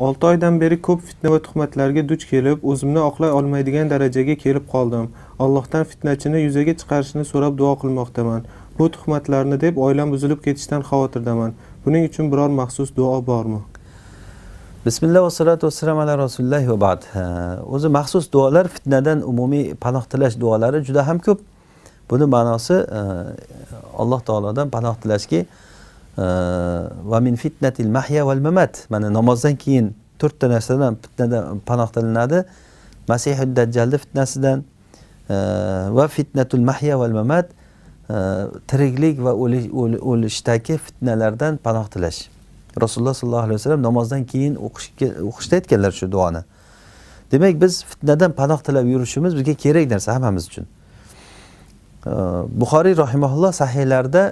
olti oydan beri ko'p fitna va tuhmatlarga duch kelib o'zimni oqlay olmaydigan darajaga kelib qoldim allohdan fitnachini yuzaga chiqarishini so'rab duo qilmoqdaman bu tuhmatlarni deb oilam buzilib ketishdan xavotirdaman buning uchun biror maxsus duo bormi bismillah vassalatu vassalam ala rasulillah va bad o'zi maxsus duolar fitnadan umumiy panoh tilash duolari juda ham ko'p buni ma'nosi e, alloh taolodan panoh tilashki va min fitnatil mahya val mamat mana namozdan keyin to'rtta narsadan fitnadan panoh tilinadi masihud dajjalni fitnasidan va fitnatul mahya val mamat tiriklik va o'lishdagi fitnalardan panoh tilash rasululloh sollallohu alayhi vasallam namozdan keyin o'qishga o'qishda aytganlar shu duoni demak biz fitnadan panoh tilab yurishimiz bizga kerak narsa hammamiz uchun э, buxoriy rahimaulloh sahihlarida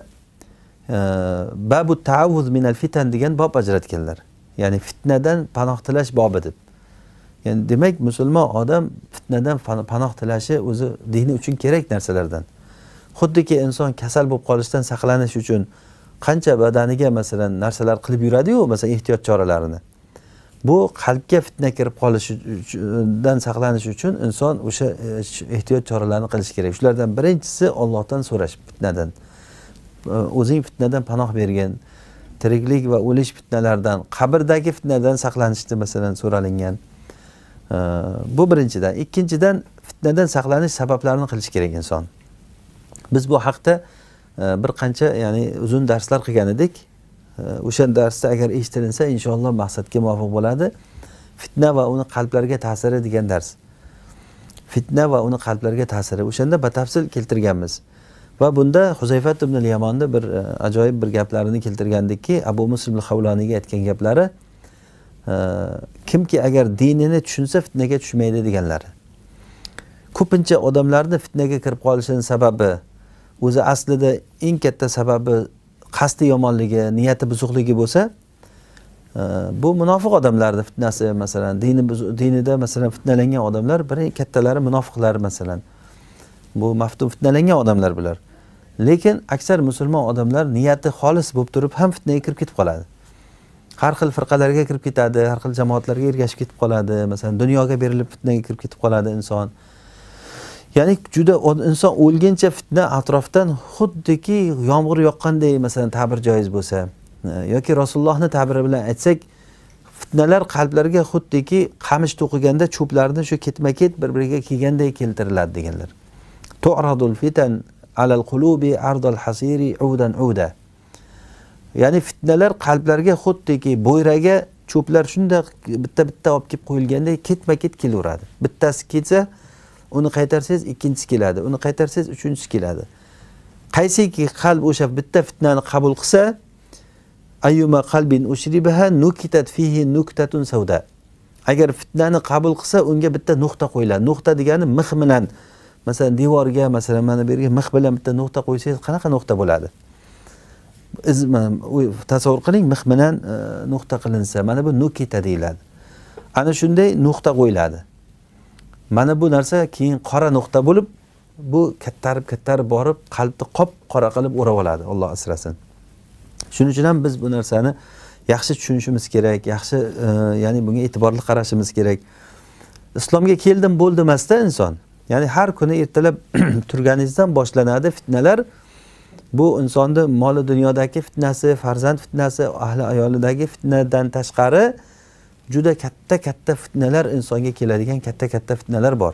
babu tavuz minal fitan degan bob ajratganlar ya'ni fitnadan panoh tilash bobi deb ya'ni demak musulmon odam fitnadan panoh tilashi o'zi dini uchun kerak narsalardan xuddiki inson kasal bo'lib qolishdan saqlanish uchun qancha badaniga masalan narsalar qilib yuradiyu masalan ehtiyot choralarini bu qalbga fitna kirib qolishidan saqlanish uchun inson o'sha ehtiyot choralarini qilishi kerak shulardan birinchisi ollohdan so'rash fitnadan o'zing fitnadan panoh bergin tiriklik va o'lish fitnalardan qabrdagi fitnadan saqlanishni masalan so'ralingan bu birinchidan ikkinchidan fitnadan saqlanish sabablarini qilish kerak inson biz bu haqda bir qancha ya'ni uzun darslar qilgan edik o'sha darsda agar eshitilinsa inshaalloh maqsadga muvofiq bo'ladi fitna va uni qalblarga ta'siri degan dars fitna va uni qalblarga ta'siri o'shanda batafsil keltirganmiz va bunda huzayfat ibn yamonni bir e, ajoyib bir gaplarini keltirgandiki abu muslim havloniyga aytgan gaplari e, kimki agar dinini tushunsa fitnaga tushmaydi deganlari ko'pincha odamlarni fitnaga kirib qolishini sababi o'zi aslida eng katta sababi qasdi yomonligi niyati buzuqligi bo'lsa e, bu munofiq odamlarni fitnasi masalan dini dinida masalan fitnalangan odamlar bir kattalari munofiqlar masalan bu maftun fitnalangan odamlar bular lekin aksar musulmon odamlar niyati xolis bo'lib turib ham fitnaga kirib ketib qoladi har xil firqalarga kirib ketadi har xil jamoatlarga ergashib ketib qoladi masalan dunyoga berilib fitnaga kirib ketib qoladi inson ya'ni juda inson o'lguncha fitna atrofdan xuddiki yomg'ir yoqqanday masalan ta'bir joiz bo'lsa e, yoki rasulullohni ta'biri bilan aytsak fitnalar qalblarga xuddiki qamish to'qiganda cho'plarni shu ketma ket bir biriga kelganday keltiriladi deganlar turadul fitan ya'ni fitnalar qalblarga xuddiki bo'yraga cho'plar shundaq bitta bitta olib kelib qo'yilganda ketma ket kelaveradi bittasi ketsa uni qaytarsangiz ikkinchisi keladi uni qaytarsangiz uchinchisi keladi qaysiki qalb o'sha bitta fitnani qabul qilsa ayyuma qalbin ushribaha nukitat fihi nuktatun savda agar fitnani qabul qilsa unga bitta nuqta qo'yiladi nuqta degani mix bilan masalan devorga masalan mana bu yerga mix bilan bitta nuqta qo'ysangiz qanaqa nuqta bo'ladi iz tasavvur qiling mix bilan e, nuqta qilinsa mana bu nukita deyiladi ana shunday nuqta qo'yiladi mana bu narsa keyin qora nuqta bo'lib bu kattarib kattarib borib qalbni qop qora qilib o'rab oladi olloh asrasin shuning uchun ham biz bu narsani yaxshi tushunishimiz kerak yaxshi e, ya'ni bunga e'tiborli qarashimiz kerak islomga keldim bo'ldi emasda inson ya'ni har kuni ertalab turganingizdan boshlanadi fitnalar bu insonni moli dunyodagi fitnasi farzand fitnasi ahli ayolidagi fitnadan tashqari juda katta katta fitnalar insonga keladigan katta katta fitnalar bor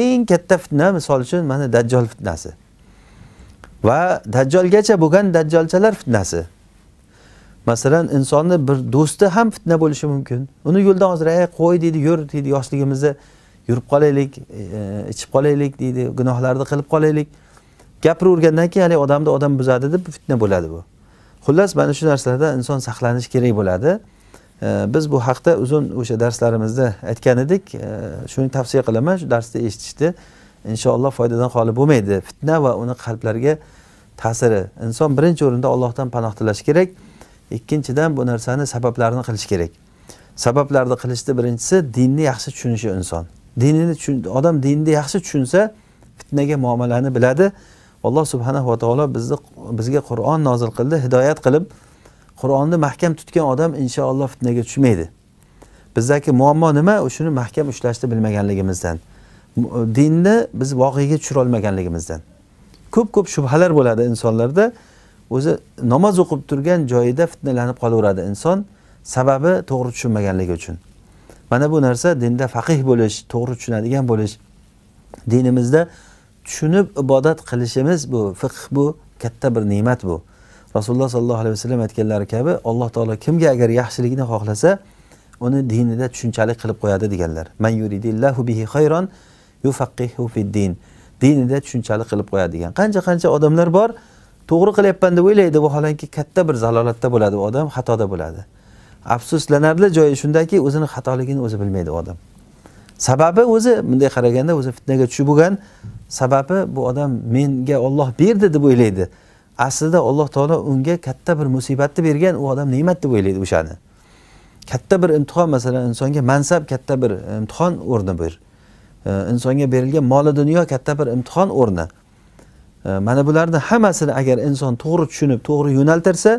eng katta fitna misol uchun mana dajjol fitnasi va dajjolgacha bo'lgan dajjolchalar fitnasi masalan insonni bir do'sti ham fitna bo'lishi mumkin uni yo'ldan hozir ey qo'y deydi yur deydi yoshligimizda yurib qolaylik e, e, ichib qolaylik deydi gunohlarni qilib qolaylik gapiravergandan keyin haligi odamni odam buzadi deb fitna bo'ladi bu xullas mana shu narsalardan inson saqlanishi kerak bo'ladi e, biz bu haqda uzun o'sha darslarimizda aytgan edik shuni tavsiya qilaman shu darsda eshitishni inshaalloh foydadan xoli bo'lmaydi fitna va uni qalblarga ta'siri inson birinchi o'rinda ollohdan panoh tilashi kerak ikkinchidan bu narsani sabablarini qilish kerak sabablarni qilishni birinchisi dinni yaxshi tushunishi inson dinini odam dinni yaxshi tushunsa fitnaga muomalani biladi alloh subhanahu va taolo bizni bizga qur'on nozil qildi hidoyat qilib qur'onni mahkam tutgan odam inshaalloh fitnaga tushmaydi bizdagi muammo nima shuni mahkam ushlashni bilmaganligimizdan dinni biz voqega tushirolmaganligimizdan ko'p ko'p shubhalar bo'ladi insonlarda o'zi namoz o'qib turgan joyida fitnalanib qolaveradi inson sababi to'g'ri tushunmaganligi uchun mana bu narsa dinda faqih bo'lish to'g'ri tushunadigan bo'lish dinimizda tushunib ibodat qilishimiz bu fiqh bu katta bir ne'mat bu rasululloh sollallohu alayhi vasallam aytganlari kabi alloh taolo kimga agar yaxshilikni xohlasa uni dinida tushunchalik qilib qo'yadi deganlar man bihi khayron din dinida tushunchalik qilib qo'yadi degan qancha qancha odamlar bor to'g'ri qilyapman deb o'ylaydi vaholanki katta bir zalolatda bo'ladi u odam xatoda bo'ladi afsuslanarli joyi shundaki o'zini xatoligini o'zi bilmaydi odam sababi o'zi bunday qaraganda o'zi fitnaga tushib bo'lgan sababi bu odam menga olloh berdi deb o'ylaydi aslida alloh taolo unga katta bir musibatni bergan u odam ne'mat deb o'ylaydi o'shani katta bir imtihon masalan insonga mansab katta bir e, imtihon o'rni bir e, insonga berilgan moli dunyo katta bir imtihon o'rni e, mana bularni hammasini agar inson to'g'ri tushunib to'g'ri yo'naltirsa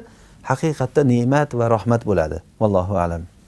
حقيقة نعمات ورحمة بلاده والله أعلم